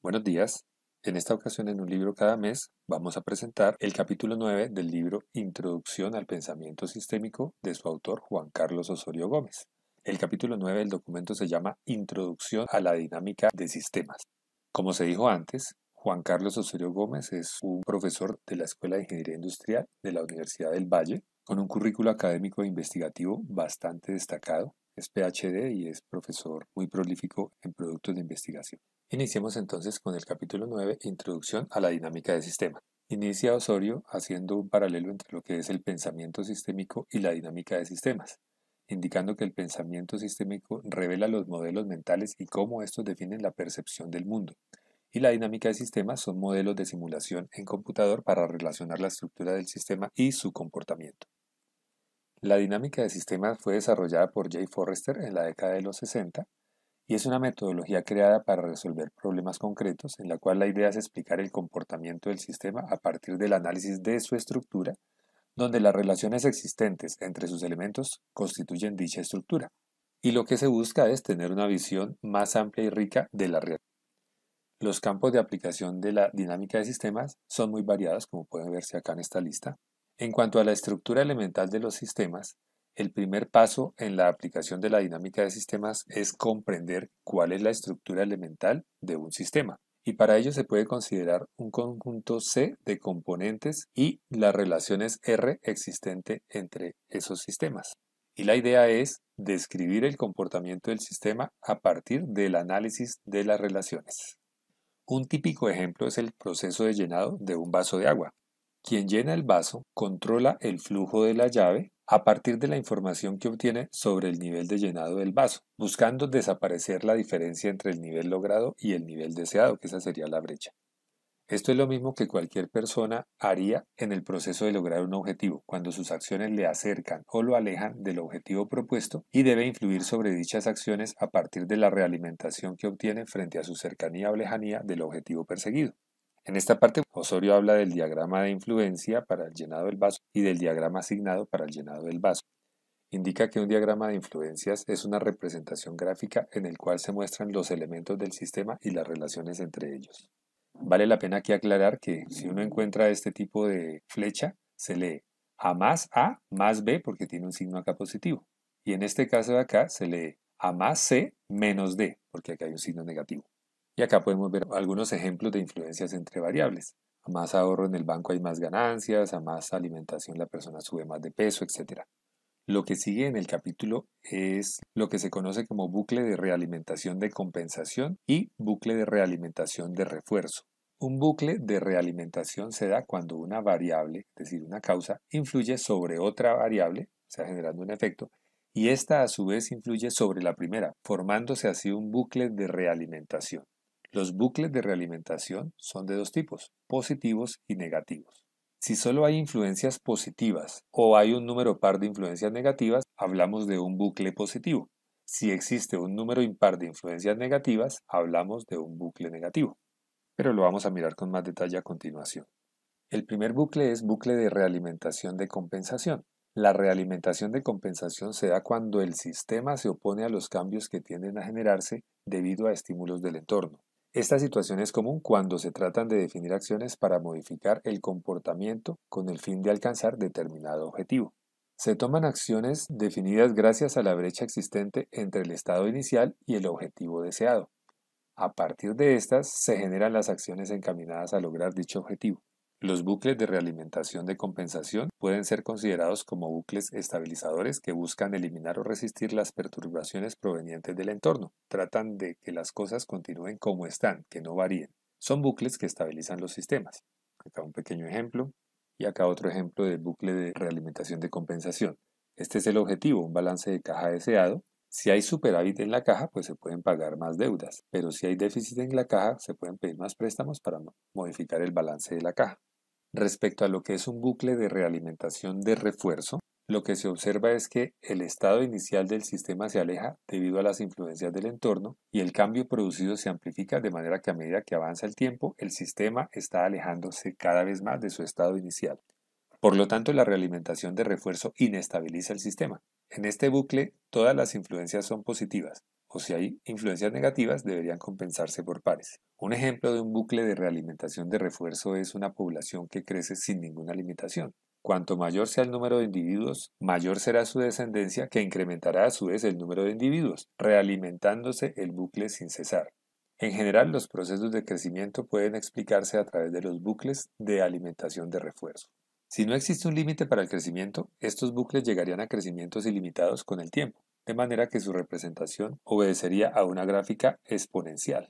Buenos días. En esta ocasión, en un libro cada mes, vamos a presentar el capítulo 9 del libro Introducción al Pensamiento Sistémico de su autor Juan Carlos Osorio Gómez. El capítulo 9 del documento se llama Introducción a la Dinámica de Sistemas. Como se dijo antes, Juan Carlos Osorio Gómez es un profesor de la Escuela de Ingeniería Industrial de la Universidad del Valle, con un currículo académico e investigativo bastante destacado. Es PhD y es profesor muy prolífico en productos de investigación. Iniciemos entonces con el capítulo 9, Introducción a la dinámica de sistema. Inicia Osorio haciendo un paralelo entre lo que es el pensamiento sistémico y la dinámica de sistemas, indicando que el pensamiento sistémico revela los modelos mentales y cómo estos definen la percepción del mundo, y la dinámica de sistemas son modelos de simulación en computador para relacionar la estructura del sistema y su comportamiento. La dinámica de sistemas fue desarrollada por Jay Forrester en la década de los 60 y es una metodología creada para resolver problemas concretos en la cual la idea es explicar el comportamiento del sistema a partir del análisis de su estructura, donde las relaciones existentes entre sus elementos constituyen dicha estructura. Y lo que se busca es tener una visión más amplia y rica de la realidad. Los campos de aplicación de la dinámica de sistemas son muy variados, como pueden verse acá en esta lista. En cuanto a la estructura elemental de los sistemas, el primer paso en la aplicación de la dinámica de sistemas es comprender cuál es la estructura elemental de un sistema. Y para ello se puede considerar un conjunto C de componentes y las relaciones R existente entre esos sistemas. Y la idea es describir el comportamiento del sistema a partir del análisis de las relaciones. Un típico ejemplo es el proceso de llenado de un vaso de agua. Quien llena el vaso controla el flujo de la llave a partir de la información que obtiene sobre el nivel de llenado del vaso, buscando desaparecer la diferencia entre el nivel logrado y el nivel deseado, que esa sería la brecha. Esto es lo mismo que cualquier persona haría en el proceso de lograr un objetivo, cuando sus acciones le acercan o lo alejan del objetivo propuesto y debe influir sobre dichas acciones a partir de la realimentación que obtiene frente a su cercanía o lejanía del objetivo perseguido. En esta parte, Osorio habla del diagrama de influencia para el llenado del vaso y del diagrama asignado para el llenado del vaso. Indica que un diagrama de influencias es una representación gráfica en el cual se muestran los elementos del sistema y las relaciones entre ellos. Vale la pena aquí aclarar que si uno encuentra este tipo de flecha, se lee A más A más B porque tiene un signo acá positivo. Y en este caso de acá se lee A más C menos D porque acá hay un signo negativo. Y acá podemos ver algunos ejemplos de influencias entre variables. A más ahorro en el banco hay más ganancias, a más alimentación la persona sube más de peso, etc. Lo que sigue en el capítulo es lo que se conoce como bucle de realimentación de compensación y bucle de realimentación de refuerzo. Un bucle de realimentación se da cuando una variable, es decir, una causa, influye sobre otra variable, o sea, generando un efecto, y esta a su vez influye sobre la primera, formándose así un bucle de realimentación. Los bucles de realimentación son de dos tipos, positivos y negativos. Si solo hay influencias positivas o hay un número par de influencias negativas, hablamos de un bucle positivo. Si existe un número impar de influencias negativas, hablamos de un bucle negativo. Pero lo vamos a mirar con más detalle a continuación. El primer bucle es bucle de realimentación de compensación. La realimentación de compensación se da cuando el sistema se opone a los cambios que tienden a generarse debido a estímulos del entorno. Esta situación es común cuando se tratan de definir acciones para modificar el comportamiento con el fin de alcanzar determinado objetivo. Se toman acciones definidas gracias a la brecha existente entre el estado inicial y el objetivo deseado. A partir de estas se generan las acciones encaminadas a lograr dicho objetivo. Los bucles de realimentación de compensación pueden ser considerados como bucles estabilizadores que buscan eliminar o resistir las perturbaciones provenientes del entorno. Tratan de que las cosas continúen como están, que no varíen. Son bucles que estabilizan los sistemas. Acá un pequeño ejemplo y acá otro ejemplo del bucle de realimentación de compensación. Este es el objetivo, un balance de caja deseado. Si hay superávit en la caja, pues se pueden pagar más deudas, pero si hay déficit en la caja, se pueden pedir más préstamos para modificar el balance de la caja. Respecto a lo que es un bucle de realimentación de refuerzo, lo que se observa es que el estado inicial del sistema se aleja debido a las influencias del entorno y el cambio producido se amplifica de manera que a medida que avanza el tiempo, el sistema está alejándose cada vez más de su estado inicial. Por lo tanto, la realimentación de refuerzo inestabiliza el sistema. En este bucle, todas las influencias son positivas, o si hay influencias negativas, deberían compensarse por pares. Un ejemplo de un bucle de realimentación de refuerzo es una población que crece sin ninguna limitación. Cuanto mayor sea el número de individuos, mayor será su descendencia, que incrementará a su vez el número de individuos, realimentándose el bucle sin cesar. En general, los procesos de crecimiento pueden explicarse a través de los bucles de alimentación de refuerzo. Si no existe un límite para el crecimiento, estos bucles llegarían a crecimientos ilimitados con el tiempo de manera que su representación obedecería a una gráfica exponencial.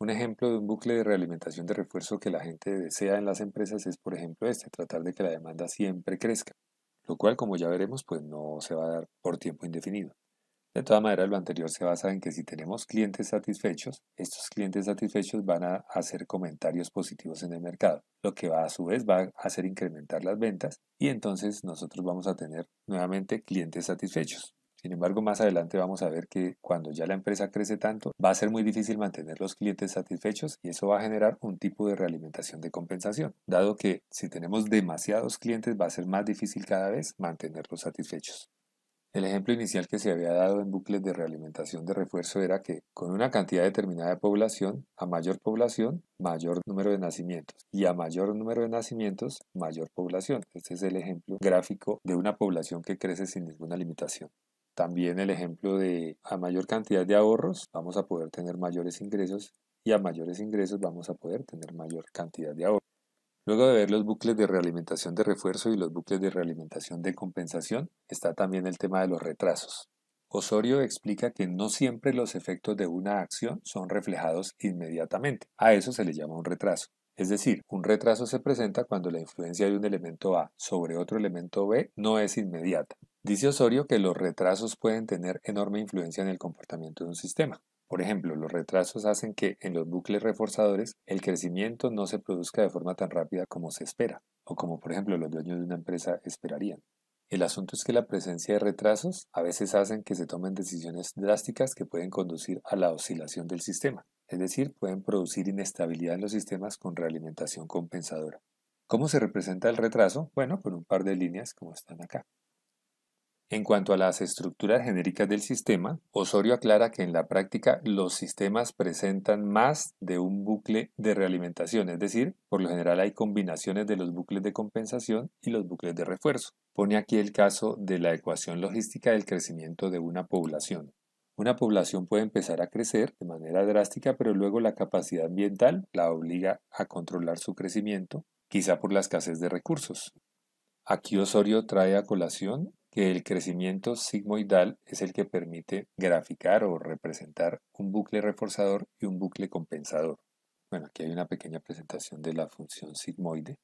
Un ejemplo de un bucle de realimentación de refuerzo que la gente desea en las empresas es, por ejemplo, este, tratar de que la demanda siempre crezca, lo cual, como ya veremos, pues no se va a dar por tiempo indefinido. De todas maneras, lo anterior se basa en que si tenemos clientes satisfechos, estos clientes satisfechos van a hacer comentarios positivos en el mercado, lo que va a su vez va a hacer incrementar las ventas y entonces nosotros vamos a tener nuevamente clientes satisfechos. Sin embargo, más adelante vamos a ver que cuando ya la empresa crece tanto, va a ser muy difícil mantener los clientes satisfechos y eso va a generar un tipo de realimentación de compensación, dado que si tenemos demasiados clientes va a ser más difícil cada vez mantenerlos satisfechos. El ejemplo inicial que se había dado en bucles de realimentación de refuerzo era que con una cantidad determinada de población, a mayor población, mayor número de nacimientos y a mayor número de nacimientos, mayor población. Este es el ejemplo gráfico de una población que crece sin ninguna limitación. También el ejemplo de a mayor cantidad de ahorros vamos a poder tener mayores ingresos y a mayores ingresos vamos a poder tener mayor cantidad de ahorros. Luego de ver los bucles de realimentación de refuerzo y los bucles de realimentación de compensación, está también el tema de los retrasos. Osorio explica que no siempre los efectos de una acción son reflejados inmediatamente. A eso se le llama un retraso. Es decir, un retraso se presenta cuando la influencia de un elemento A sobre otro elemento B no es inmediata. Dice Osorio que los retrasos pueden tener enorme influencia en el comportamiento de un sistema. Por ejemplo, los retrasos hacen que en los bucles reforzadores el crecimiento no se produzca de forma tan rápida como se espera, o como por ejemplo los dueños de una empresa esperarían. El asunto es que la presencia de retrasos a veces hacen que se tomen decisiones drásticas que pueden conducir a la oscilación del sistema, es decir, pueden producir inestabilidad en los sistemas con realimentación compensadora. ¿Cómo se representa el retraso? Bueno, por un par de líneas como están acá. En cuanto a las estructuras genéricas del sistema, Osorio aclara que en la práctica los sistemas presentan más de un bucle de realimentación, es decir, por lo general hay combinaciones de los bucles de compensación y los bucles de refuerzo. Pone aquí el caso de la ecuación logística del crecimiento de una población. Una población puede empezar a crecer de manera drástica, pero luego la capacidad ambiental la obliga a controlar su crecimiento, quizá por la escasez de recursos. Aquí Osorio trae a colación que el crecimiento sigmoidal es el que permite graficar o representar un bucle reforzador y un bucle compensador. Bueno, aquí hay una pequeña presentación de la función sigmoide.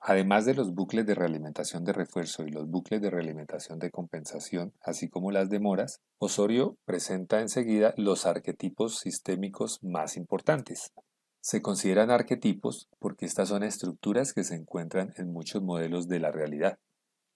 Además de los bucles de realimentación de refuerzo y los bucles de realimentación de compensación, así como las demoras, Osorio presenta enseguida los arquetipos sistémicos más importantes. Se consideran arquetipos porque estas son estructuras que se encuentran en muchos modelos de la realidad.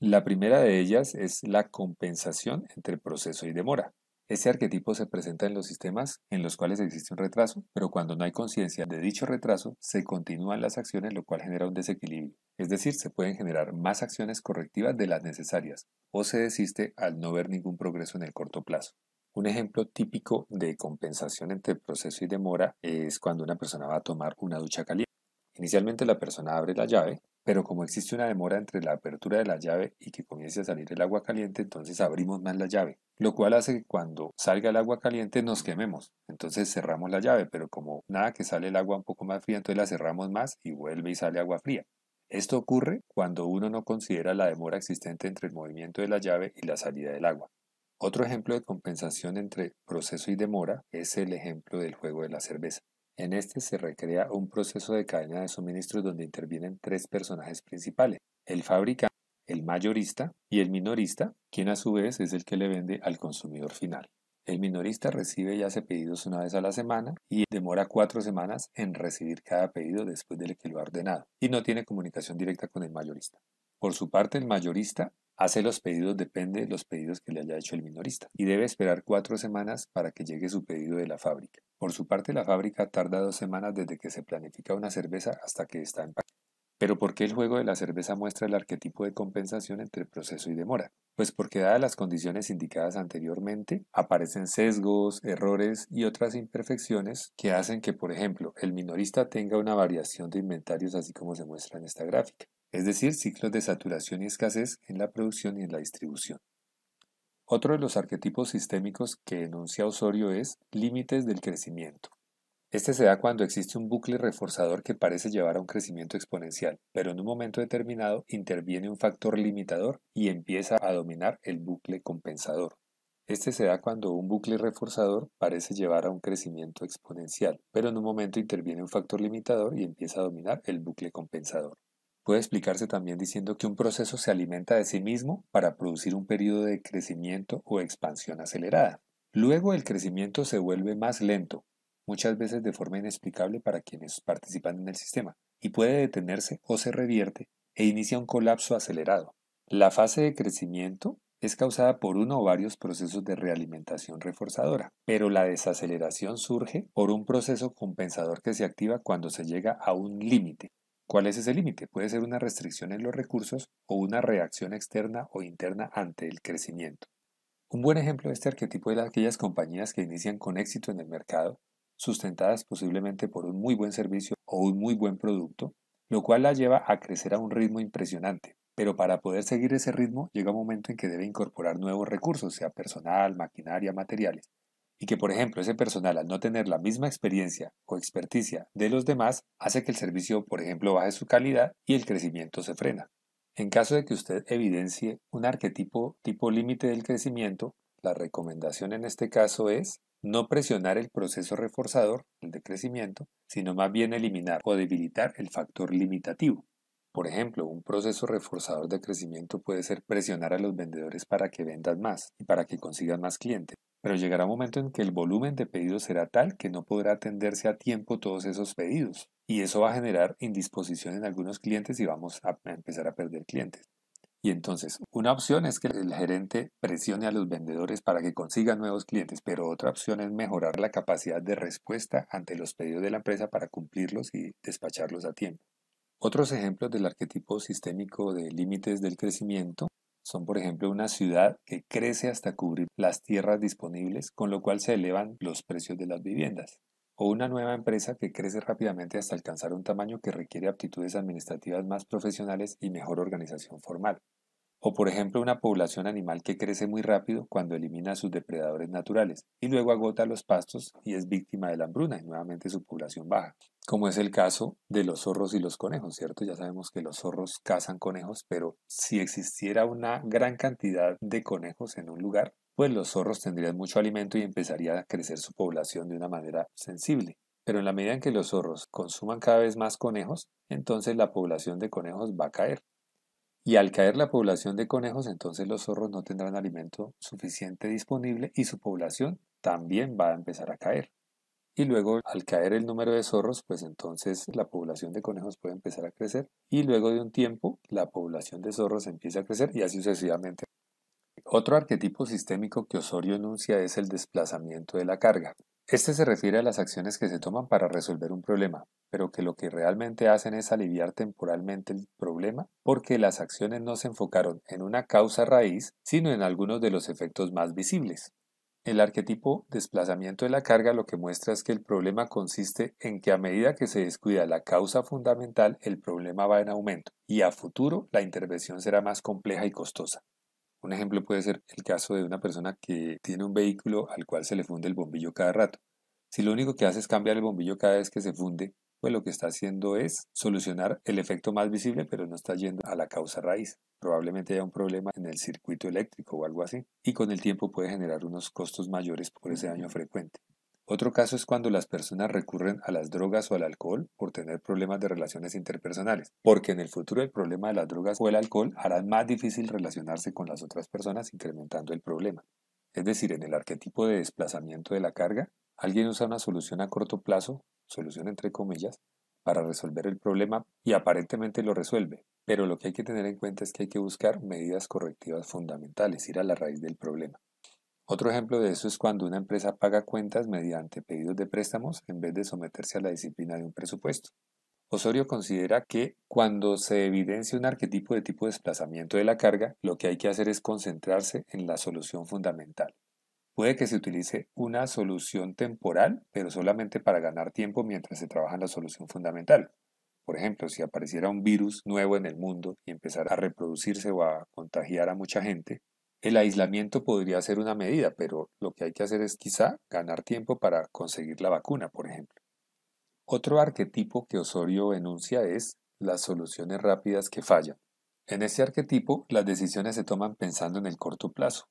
La primera de ellas es la compensación entre proceso y demora. Ese arquetipo se presenta en los sistemas en los cuales existe un retraso, pero cuando no hay conciencia de dicho retraso, se continúan las acciones, lo cual genera un desequilibrio. Es decir, se pueden generar más acciones correctivas de las necesarias, o se desiste al no ver ningún progreso en el corto plazo. Un ejemplo típico de compensación entre proceso y demora es cuando una persona va a tomar una ducha caliente. Inicialmente la persona abre la llave, pero como existe una demora entre la apertura de la llave y que comience a salir el agua caliente, entonces abrimos más la llave, lo cual hace que cuando salga el agua caliente nos quememos. Entonces cerramos la llave, pero como nada que sale el agua un poco más fría, entonces la cerramos más y vuelve y sale agua fría. Esto ocurre cuando uno no considera la demora existente entre el movimiento de la llave y la salida del agua. Otro ejemplo de compensación entre proceso y demora es el ejemplo del juego de la cerveza. En este se recrea un proceso de cadena de suministros donde intervienen tres personajes principales, el fabricante, el mayorista y el minorista, quien a su vez es el que le vende al consumidor final. El minorista recibe y hace pedidos una vez a la semana y demora cuatro semanas en recibir cada pedido después de que lo ha ordenado y no tiene comunicación directa con el mayorista. Por su parte, el mayorista Hace los pedidos, depende de los pedidos que le haya hecho el minorista, y debe esperar cuatro semanas para que llegue su pedido de la fábrica. Por su parte, la fábrica tarda dos semanas desde que se planifica una cerveza hasta que está empacada. Pero ¿por qué el juego de la cerveza muestra el arquetipo de compensación entre proceso y demora? Pues porque dadas las condiciones indicadas anteriormente, aparecen sesgos, errores y otras imperfecciones que hacen que, por ejemplo, el minorista tenga una variación de inventarios así como se muestra en esta gráfica es decir, ciclos de saturación y escasez en la producción y en la distribución. Otro de los arquetipos sistémicos que enuncia Osorio es límites del crecimiento. Este se da cuando existe un bucle reforzador que parece llevar a un crecimiento exponencial, pero en un momento determinado interviene un factor limitador y empieza a dominar el bucle compensador. Este se da cuando un bucle reforzador parece llevar a un crecimiento exponencial, pero en un momento interviene un factor limitador y empieza a dominar el bucle compensador. Puede explicarse también diciendo que un proceso se alimenta de sí mismo para producir un periodo de crecimiento o expansión acelerada. Luego el crecimiento se vuelve más lento, muchas veces de forma inexplicable para quienes participan en el sistema, y puede detenerse o se revierte e inicia un colapso acelerado. La fase de crecimiento es causada por uno o varios procesos de realimentación reforzadora, pero la desaceleración surge por un proceso compensador que se activa cuando se llega a un límite, ¿Cuál es ese límite? Puede ser una restricción en los recursos o una reacción externa o interna ante el crecimiento. Un buen ejemplo de este arquetipo es de aquellas compañías que inician con éxito en el mercado, sustentadas posiblemente por un muy buen servicio o un muy buen producto, lo cual la lleva a crecer a un ritmo impresionante. Pero para poder seguir ese ritmo llega un momento en que debe incorporar nuevos recursos, sea personal, maquinaria, materiales, y que, por ejemplo, ese personal al no tener la misma experiencia o experticia de los demás hace que el servicio, por ejemplo, baje su calidad y el crecimiento se frena. En caso de que usted evidencie un arquetipo tipo límite del crecimiento, la recomendación en este caso es no presionar el proceso reforzador, el de crecimiento, sino más bien eliminar o debilitar el factor limitativo. Por ejemplo, un proceso reforzador de crecimiento puede ser presionar a los vendedores para que vendan más y para que consigan más clientes pero llegará un momento en que el volumen de pedidos será tal que no podrá atenderse a tiempo todos esos pedidos y eso va a generar indisposición en algunos clientes y vamos a empezar a perder clientes. Y entonces, una opción es que el gerente presione a los vendedores para que consigan nuevos clientes, pero otra opción es mejorar la capacidad de respuesta ante los pedidos de la empresa para cumplirlos y despacharlos a tiempo. Otros ejemplos del arquetipo sistémico de límites del crecimiento son, por ejemplo, una ciudad que crece hasta cubrir las tierras disponibles, con lo cual se elevan los precios de las viviendas, o una nueva empresa que crece rápidamente hasta alcanzar un tamaño que requiere aptitudes administrativas más profesionales y mejor organización formal. O por ejemplo una población animal que crece muy rápido cuando elimina a sus depredadores naturales y luego agota los pastos y es víctima de la hambruna y nuevamente su población baja. Como es el caso de los zorros y los conejos, ¿cierto? Ya sabemos que los zorros cazan conejos, pero si existiera una gran cantidad de conejos en un lugar, pues los zorros tendrían mucho alimento y empezaría a crecer su población de una manera sensible. Pero en la medida en que los zorros consuman cada vez más conejos, entonces la población de conejos va a caer y al caer la población de conejos, entonces los zorros no tendrán alimento suficiente disponible y su población también va a empezar a caer. Y luego, al caer el número de zorros, pues entonces la población de conejos puede empezar a crecer. Y luego de un tiempo, la población de zorros empieza a crecer y así sucesivamente. Otro arquetipo sistémico que Osorio enuncia es el desplazamiento de la carga. Este se refiere a las acciones que se toman para resolver un problema, pero que lo que realmente hacen es aliviar temporalmente el problema porque las acciones no se enfocaron en una causa raíz, sino en algunos de los efectos más visibles. El arquetipo desplazamiento de la carga lo que muestra es que el problema consiste en que a medida que se descuida la causa fundamental, el problema va en aumento y a futuro la intervención será más compleja y costosa. Un ejemplo puede ser el caso de una persona que tiene un vehículo al cual se le funde el bombillo cada rato. Si lo único que hace es cambiar el bombillo cada vez que se funde, pues lo que está haciendo es solucionar el efecto más visible, pero no está yendo a la causa raíz. Probablemente haya un problema en el circuito eléctrico o algo así, y con el tiempo puede generar unos costos mayores por ese daño frecuente. Otro caso es cuando las personas recurren a las drogas o al alcohol por tener problemas de relaciones interpersonales, porque en el futuro el problema de las drogas o el alcohol hará más difícil relacionarse con las otras personas, incrementando el problema. Es decir, en el arquetipo de desplazamiento de la carga, alguien usa una solución a corto plazo, solución entre comillas, para resolver el problema y aparentemente lo resuelve. Pero lo que hay que tener en cuenta es que hay que buscar medidas correctivas fundamentales, ir a la raíz del problema. Otro ejemplo de eso es cuando una empresa paga cuentas mediante pedidos de préstamos en vez de someterse a la disciplina de un presupuesto. Osorio considera que cuando se evidencia un arquetipo de tipo desplazamiento de la carga, lo que hay que hacer es concentrarse en la solución fundamental. Puede que se utilice una solución temporal, pero solamente para ganar tiempo mientras se trabaja en la solución fundamental. Por ejemplo, si apareciera un virus nuevo en el mundo y empezara a reproducirse o a contagiar a mucha gente, el aislamiento podría ser una medida, pero lo que hay que hacer es quizá ganar tiempo para conseguir la vacuna, por ejemplo. Otro arquetipo que Osorio enuncia es las soluciones rápidas que fallan. En este arquetipo, las decisiones se toman pensando en el corto plazo,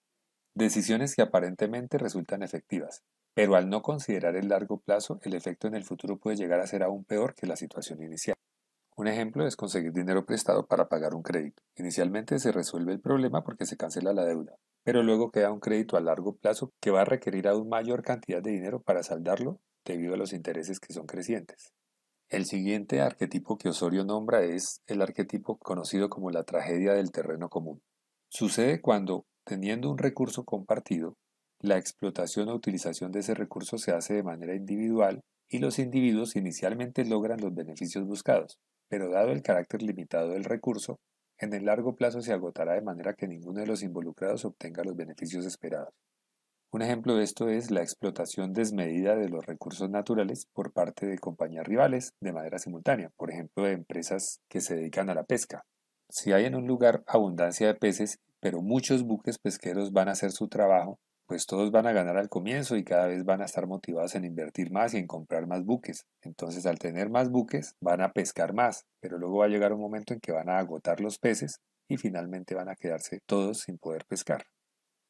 decisiones que aparentemente resultan efectivas, pero al no considerar el largo plazo, el efecto en el futuro puede llegar a ser aún peor que la situación inicial. Un ejemplo es conseguir dinero prestado para pagar un crédito. Inicialmente se resuelve el problema porque se cancela la deuda, pero luego queda un crédito a largo plazo que va a requerir aún mayor cantidad de dinero para saldarlo debido a los intereses que son crecientes. El siguiente arquetipo que Osorio nombra es el arquetipo conocido como la tragedia del terreno común. Sucede cuando, teniendo un recurso compartido, la explotación o utilización de ese recurso se hace de manera individual y los individuos inicialmente logran los beneficios buscados, pero dado el carácter limitado del recurso, en el largo plazo se agotará de manera que ninguno de los involucrados obtenga los beneficios esperados. Un ejemplo de esto es la explotación desmedida de los recursos naturales por parte de compañías rivales de manera simultánea, por ejemplo, de empresas que se dedican a la pesca. Si hay en un lugar abundancia de peces, pero muchos buques pesqueros van a hacer su trabajo pues todos van a ganar al comienzo y cada vez van a estar motivados en invertir más y en comprar más buques. Entonces al tener más buques van a pescar más, pero luego va a llegar un momento en que van a agotar los peces y finalmente van a quedarse todos sin poder pescar.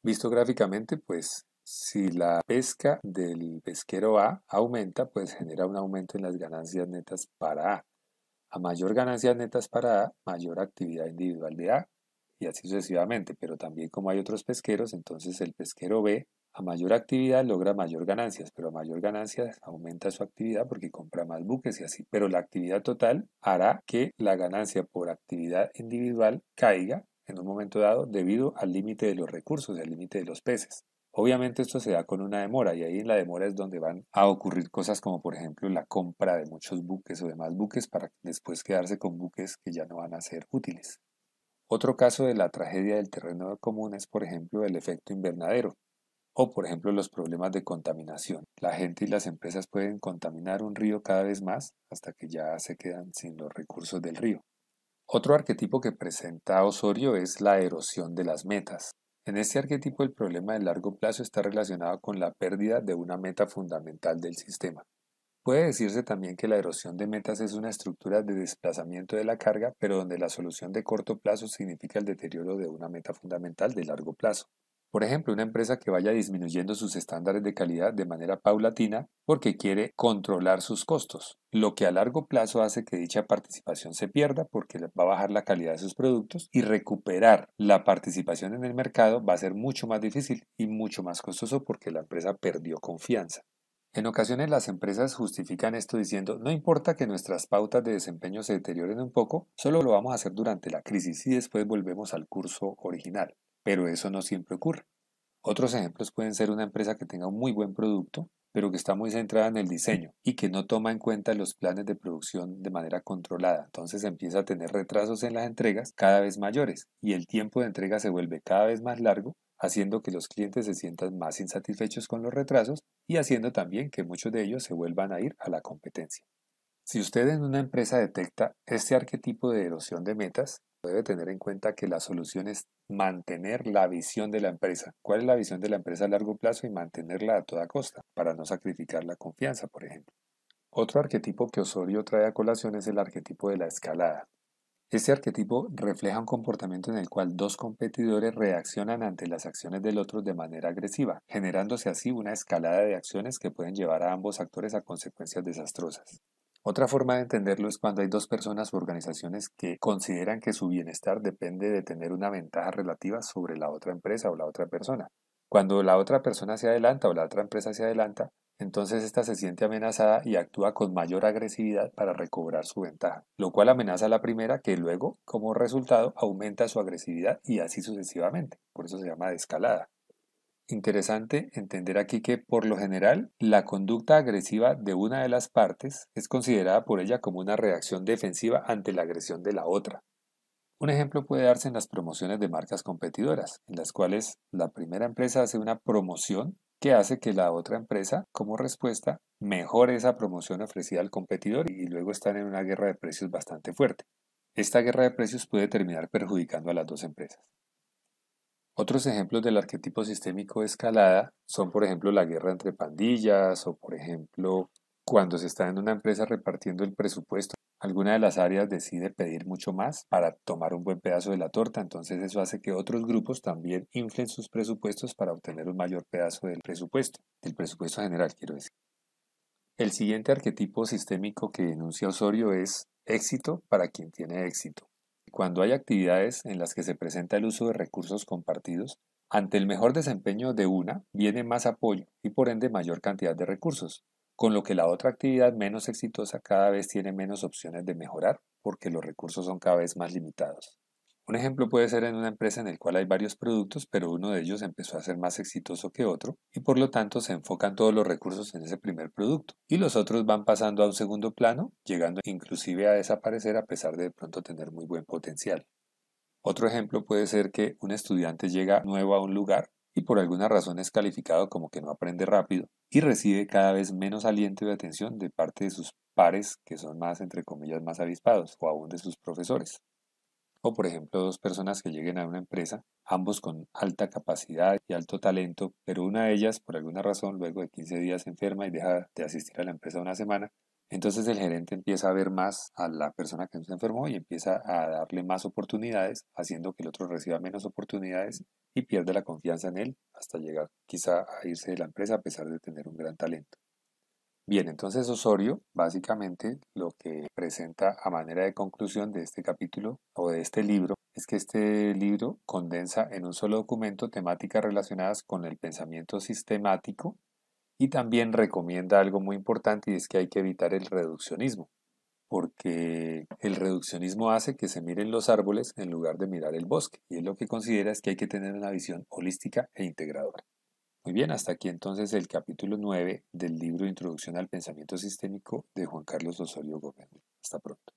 Visto gráficamente, pues si la pesca del pesquero A aumenta, pues genera un aumento en las ganancias netas para A. A mayor ganancias netas para A, mayor actividad individual de A y así sucesivamente, pero también como hay otros pesqueros, entonces el pesquero B a mayor actividad logra mayor ganancias, pero a mayor ganancias aumenta su actividad porque compra más buques y así. Pero la actividad total hará que la ganancia por actividad individual caiga en un momento dado debido al límite de los recursos, al límite de los peces. Obviamente esto se da con una demora y ahí en la demora es donde van a ocurrir cosas como por ejemplo la compra de muchos buques o de más buques para después quedarse con buques que ya no van a ser útiles. Otro caso de la tragedia del terreno común es, por ejemplo, el efecto invernadero o, por ejemplo, los problemas de contaminación. La gente y las empresas pueden contaminar un río cada vez más hasta que ya se quedan sin los recursos del río. Otro arquetipo que presenta Osorio es la erosión de las metas. En este arquetipo el problema de largo plazo está relacionado con la pérdida de una meta fundamental del sistema. Puede decirse también que la erosión de metas es una estructura de desplazamiento de la carga, pero donde la solución de corto plazo significa el deterioro de una meta fundamental de largo plazo. Por ejemplo, una empresa que vaya disminuyendo sus estándares de calidad de manera paulatina porque quiere controlar sus costos, lo que a largo plazo hace que dicha participación se pierda porque va a bajar la calidad de sus productos y recuperar la participación en el mercado va a ser mucho más difícil y mucho más costoso porque la empresa perdió confianza. En ocasiones las empresas justifican esto diciendo, no importa que nuestras pautas de desempeño se deterioren un poco, solo lo vamos a hacer durante la crisis y después volvemos al curso original. Pero eso no siempre ocurre. Otros ejemplos pueden ser una empresa que tenga un muy buen producto, pero que está muy centrada en el diseño y que no toma en cuenta los planes de producción de manera controlada. Entonces empieza a tener retrasos en las entregas cada vez mayores y el tiempo de entrega se vuelve cada vez más largo haciendo que los clientes se sientan más insatisfechos con los retrasos y haciendo también que muchos de ellos se vuelvan a ir a la competencia. Si usted en una empresa detecta este arquetipo de erosión de metas, debe tener en cuenta que la solución es mantener la visión de la empresa. ¿Cuál es la visión de la empresa a largo plazo y mantenerla a toda costa para no sacrificar la confianza, por ejemplo? Otro arquetipo que Osorio trae a colación es el arquetipo de la escalada. Este arquetipo refleja un comportamiento en el cual dos competidores reaccionan ante las acciones del otro de manera agresiva, generándose así una escalada de acciones que pueden llevar a ambos actores a consecuencias desastrosas. Otra forma de entenderlo es cuando hay dos personas u organizaciones que consideran que su bienestar depende de tener una ventaja relativa sobre la otra empresa o la otra persona. Cuando la otra persona se adelanta o la otra empresa se adelanta, entonces ésta se siente amenazada y actúa con mayor agresividad para recobrar su ventaja, lo cual amenaza a la primera que luego, como resultado, aumenta su agresividad y así sucesivamente. Por eso se llama descalada. Interesante entender aquí que, por lo general, la conducta agresiva de una de las partes es considerada por ella como una reacción defensiva ante la agresión de la otra. Un ejemplo puede darse en las promociones de marcas competidoras, en las cuales la primera empresa hace una promoción que hace que la otra empresa, como respuesta, mejore esa promoción ofrecida al competidor y luego están en una guerra de precios bastante fuerte. Esta guerra de precios puede terminar perjudicando a las dos empresas. Otros ejemplos del arquetipo sistémico de escalada son, por ejemplo, la guerra entre pandillas o, por ejemplo, cuando se está en una empresa repartiendo el presupuesto Alguna de las áreas decide pedir mucho más para tomar un buen pedazo de la torta, entonces eso hace que otros grupos también inflen sus presupuestos para obtener un mayor pedazo del presupuesto, del presupuesto general quiero decir. El siguiente arquetipo sistémico que enuncia Osorio es éxito para quien tiene éxito. Cuando hay actividades en las que se presenta el uso de recursos compartidos, ante el mejor desempeño de una viene más apoyo y por ende mayor cantidad de recursos con lo que la otra actividad menos exitosa cada vez tiene menos opciones de mejorar porque los recursos son cada vez más limitados. Un ejemplo puede ser en una empresa en la cual hay varios productos, pero uno de ellos empezó a ser más exitoso que otro y por lo tanto se enfocan todos los recursos en ese primer producto y los otros van pasando a un segundo plano, llegando inclusive a desaparecer a pesar de de pronto tener muy buen potencial. Otro ejemplo puede ser que un estudiante llega nuevo a un lugar y por alguna razón es calificado como que no aprende rápido y recibe cada vez menos aliento y atención de parte de sus pares que son más, entre comillas, más avispados o aún de sus profesores. O por ejemplo, dos personas que lleguen a una empresa, ambos con alta capacidad y alto talento, pero una de ellas por alguna razón luego de 15 días enferma y deja de asistir a la empresa una semana entonces el gerente empieza a ver más a la persona que se enfermó y empieza a darle más oportunidades, haciendo que el otro reciba menos oportunidades y pierde la confianza en él hasta llegar quizá a irse de la empresa a pesar de tener un gran talento. Bien, entonces Osorio básicamente lo que presenta a manera de conclusión de este capítulo o de este libro es que este libro condensa en un solo documento temáticas relacionadas con el pensamiento sistemático y también recomienda algo muy importante y es que hay que evitar el reduccionismo, porque el reduccionismo hace que se miren los árboles en lugar de mirar el bosque, y es lo que considera es que hay que tener una visión holística e integradora. Muy bien, hasta aquí entonces el capítulo 9 del libro Introducción al Pensamiento Sistémico de Juan Carlos Osorio Gómez. Hasta pronto.